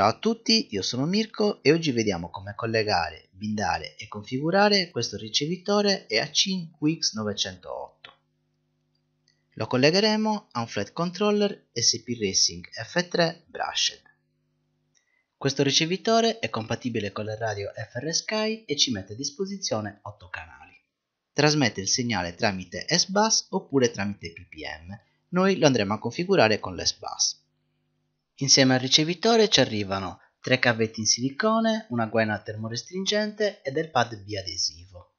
Ciao a tutti, io sono Mirko e oggi vediamo come collegare, bindare e configurare questo ricevitore EA5 X908. Lo collegheremo a un flat controller SP Racing F3 Brushed. Questo ricevitore è compatibile con la radio FR Sky e ci mette a disposizione 8 canali. Trasmette il segnale tramite S-Bus oppure tramite PPM. Noi lo andremo a configurare con l'S-Bus. Insieme al ricevitore ci arrivano tre cavetti in silicone, una guaina termorestringente e del pad biadesivo.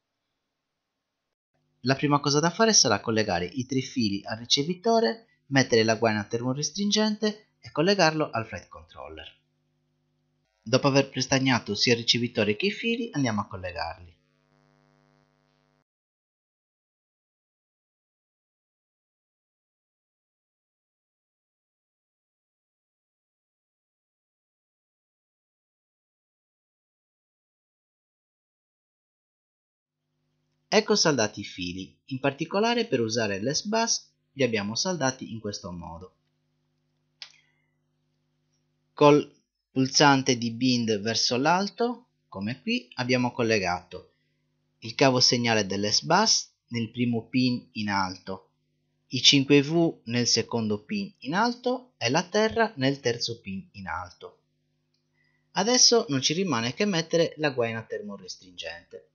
La prima cosa da fare sarà collegare i tre fili al ricevitore, mettere la guaina termorestringente e collegarlo al flight controller. Dopo aver prestagnato sia il ricevitore che i fili andiamo a collegarli. Ecco saldati i fili, in particolare per usare l'S-Bus li abbiamo saldati in questo modo. Col pulsante di bind verso l'alto, come qui, abbiamo collegato il cavo segnale dell'S-Bus nel primo pin in alto, i 5V nel secondo pin in alto e la terra nel terzo pin in alto. Adesso non ci rimane che mettere la guaina termorestringente.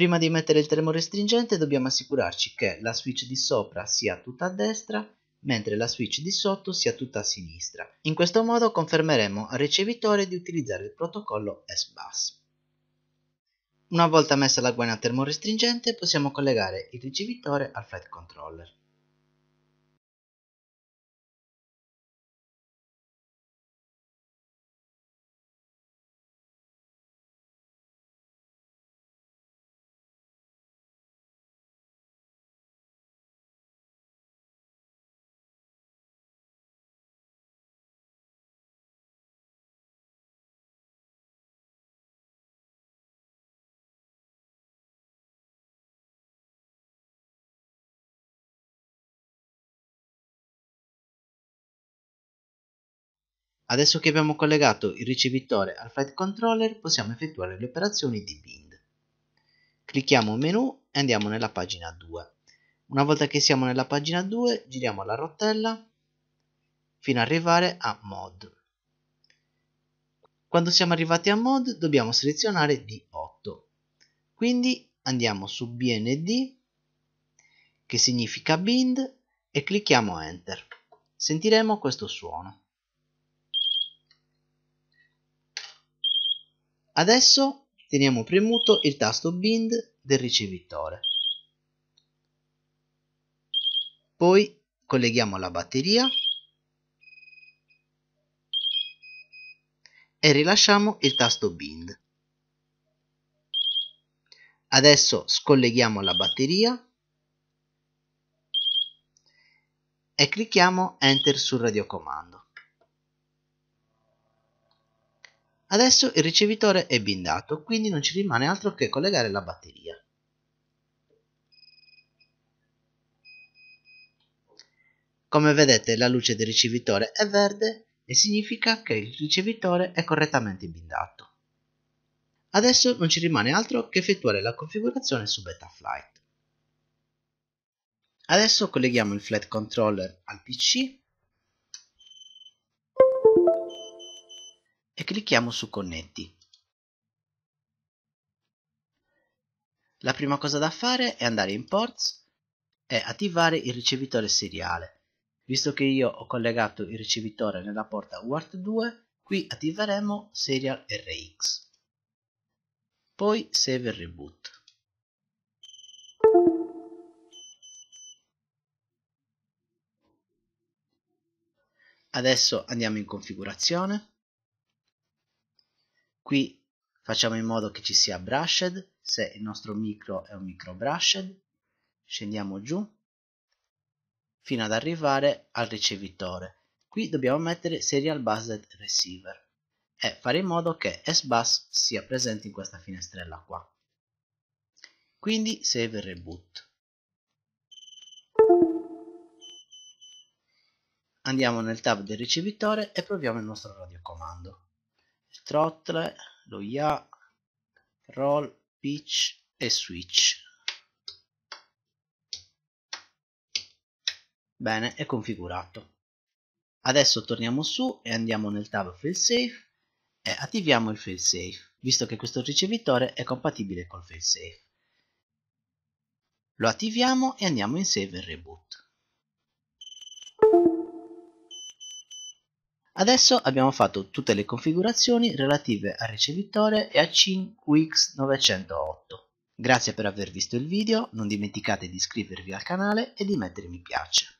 Prima di mettere il termorestringente dobbiamo assicurarci che la switch di sopra sia tutta a destra mentre la switch di sotto sia tutta a sinistra. In questo modo confermeremo al ricevitore di utilizzare il protocollo SBUS. Una volta messa la guaina termorestringente possiamo collegare il ricevitore al flight controller. Adesso che abbiamo collegato il ricevitore al flight controller possiamo effettuare le operazioni di bind. Clicchiamo menu e andiamo nella pagina 2. Una volta che siamo nella pagina 2 giriamo la rotella fino ad arrivare a mod. Quando siamo arrivati a mod dobbiamo selezionare D8. Quindi andiamo su BND che significa bind e clicchiamo enter. Sentiremo questo suono. Adesso teniamo premuto il tasto bind del ricevitore. Poi colleghiamo la batteria e rilasciamo il tasto bind. Adesso scolleghiamo la batteria e clicchiamo Enter sul radiocomando. Adesso il ricevitore è bindato, quindi non ci rimane altro che collegare la batteria. Come vedete la luce del ricevitore è verde e significa che il ricevitore è correttamente bindato. Adesso non ci rimane altro che effettuare la configurazione su Betaflight. Adesso colleghiamo il flat controller al PC e clicchiamo su Connetti. La prima cosa da fare è andare in Ports e attivare il ricevitore seriale. Visto che io ho collegato il ricevitore nella porta UART2, qui attiveremo Serial RX. Poi Save e Reboot. Adesso andiamo in configurazione qui facciamo in modo che ci sia brushed se il nostro micro è un micro brushed scendiamo giù fino ad arrivare al ricevitore qui dobbiamo mettere serial buzzed receiver e fare in modo che sbus sia presente in questa finestrella qua quindi save e reboot andiamo nel tab del ricevitore e proviamo il nostro radiocomando il throttle, lo YA, roll, pitch e switch. Bene, è configurato. Adesso torniamo su e andiamo nel tab failsafe e attiviamo il failsafe, visto che questo ricevitore è compatibile col failsafe. Lo attiviamo e andiamo in save e reboot. Adesso abbiamo fatto tutte le configurazioni relative al ricevitore e a CIN-UX 908. Grazie per aver visto il video, non dimenticate di iscrivervi al canale e di mettere mi piace.